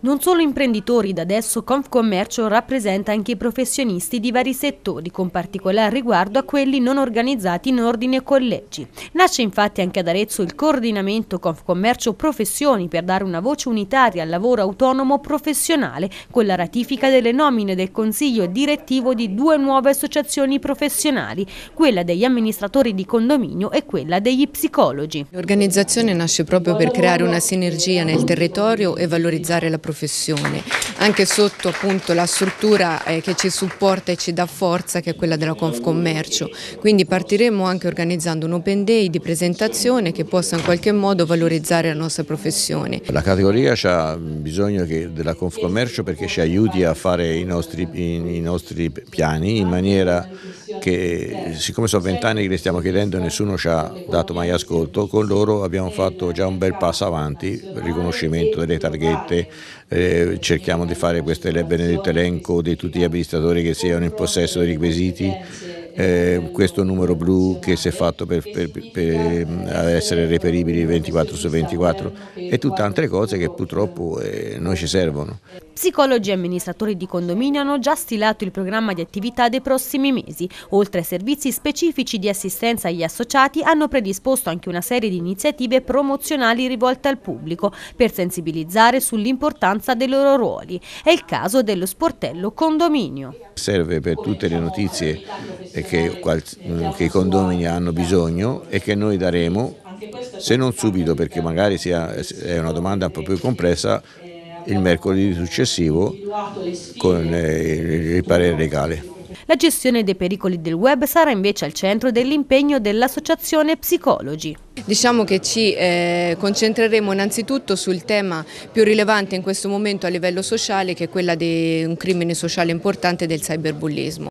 Non solo imprenditori, da adesso Confcommercio rappresenta anche i professionisti di vari settori, con particolare riguardo a quelli non organizzati in ordine collegi. Nasce infatti anche ad Arezzo il coordinamento Confcommercio Professioni per dare una voce unitaria al lavoro autonomo professionale, con la ratifica delle nomine del Consiglio direttivo di due nuove associazioni professionali, quella degli amministratori di condominio e quella degli psicologi. L'organizzazione nasce proprio per creare una sinergia nel territorio e valorizzare la professione professione, anche sotto appunto, la struttura eh, che ci supporta e ci dà forza che è quella della Confcommercio. Quindi partiremo anche organizzando un open day di presentazione che possa in qualche modo valorizzare la nostra professione. La categoria ha bisogno che, della Confcommercio perché ci aiuti a fare i nostri, i, i nostri piani in maniera che siccome sono vent'anni che le stiamo chiedendo e nessuno ci ha dato mai ascolto, con loro abbiamo fatto già un bel passo avanti, riconoscimento delle targhette, eh, cerchiamo di fare questo benedetto elenco di tutti gli amministratori che siano in possesso dei requisiti eh, questo numero blu che si è fatto per, per, per, mm, essere reperibili 24 su 24 e tutte altre cose che purtroppo eh, non ci servono. Psicologi e amministratori di condominio hanno già stilato il programma di attività dei prossimi mesi. Oltre ai servizi specifici di assistenza agli associati, hanno predisposto anche una serie di iniziative promozionali rivolte al pubblico per sensibilizzare sull'importanza dei loro ruoli. È il caso dello sportello condominio. Serve per tutte le notizie e che, eh, che i condomini hanno bisogno e che noi daremo, se non subito perché magari sia, è una domanda un po' più complessa, il mercoledì successivo con eh, il parere legale. La gestione dei pericoli del web sarà invece al centro dell'impegno dell'associazione Psicologi. Diciamo che ci eh, concentreremo innanzitutto sul tema più rilevante in questo momento a livello sociale che è quello di un crimine sociale importante del cyberbullismo.